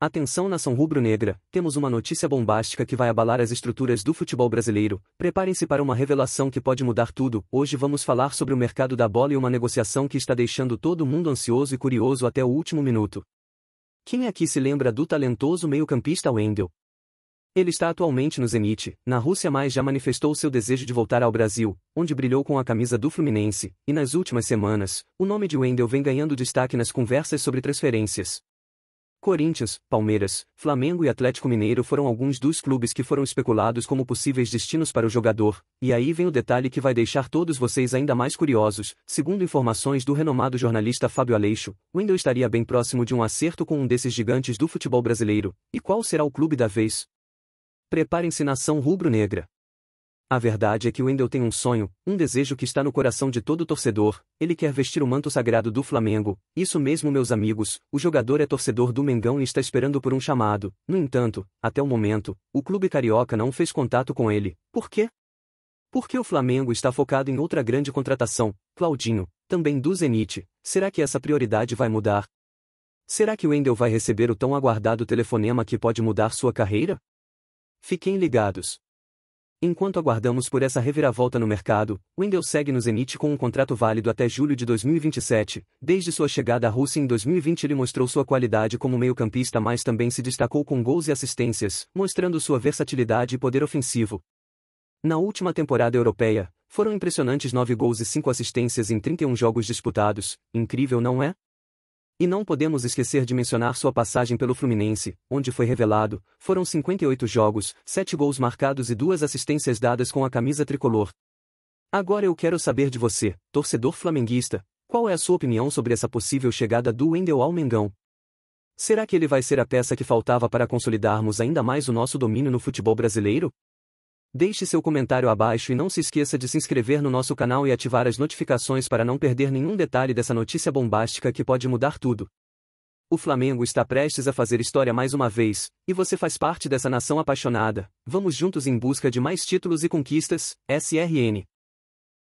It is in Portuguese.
Atenção nação rubro-negra, temos uma notícia bombástica que vai abalar as estruturas do futebol brasileiro. Preparem-se para uma revelação que pode mudar tudo. Hoje vamos falar sobre o mercado da bola e uma negociação que está deixando todo mundo ansioso e curioso até o último minuto. Quem aqui se lembra do talentoso meio-campista Wendel? Ele está atualmente no Zenit, na Rússia, mas já manifestou seu desejo de voltar ao Brasil, onde brilhou com a camisa do Fluminense, e nas últimas semanas, o nome de Wendel vem ganhando destaque nas conversas sobre transferências. Corinthians, Palmeiras, Flamengo e Atlético Mineiro foram alguns dos clubes que foram especulados como possíveis destinos para o jogador, e aí vem o detalhe que vai deixar todos vocês ainda mais curiosos. Segundo informações do renomado jornalista Fábio Aleixo, Wendel estaria bem próximo de um acerto com um desses gigantes do futebol brasileiro. E qual será o clube da vez? Preparem-se nação rubro-negra. A verdade é que o Wendel tem um sonho, um desejo que está no coração de todo torcedor, ele quer vestir o manto sagrado do Flamengo, isso mesmo meus amigos, o jogador é torcedor do Mengão e está esperando por um chamado, no entanto, até o momento, o clube carioca não fez contato com ele, por quê? Porque o Flamengo está focado em outra grande contratação, Claudinho, também do Zenit, será que essa prioridade vai mudar? Será que o Wendel vai receber o tão aguardado telefonema que pode mudar sua carreira? Fiquem ligados. Enquanto aguardamos por essa reviravolta no mercado, Wendel segue no emite com um contrato válido até julho de 2027. Desde sua chegada à Rússia em 2020, ele mostrou sua qualidade como meio-campista, mas também se destacou com gols e assistências, mostrando sua versatilidade e poder ofensivo. Na última temporada europeia, foram impressionantes 9 gols e 5 assistências em 31 jogos disputados, incrível não é? E não podemos esquecer de mencionar sua passagem pelo Fluminense, onde foi revelado, foram 58 jogos, 7 gols marcados e 2 assistências dadas com a camisa tricolor. Agora eu quero saber de você, torcedor flamenguista, qual é a sua opinião sobre essa possível chegada do Wendel ao Mengão? Será que ele vai ser a peça que faltava para consolidarmos ainda mais o nosso domínio no futebol brasileiro? Deixe seu comentário abaixo e não se esqueça de se inscrever no nosso canal e ativar as notificações para não perder nenhum detalhe dessa notícia bombástica que pode mudar tudo. O Flamengo está prestes a fazer história mais uma vez, e você faz parte dessa nação apaixonada. Vamos juntos em busca de mais títulos e conquistas, SRN.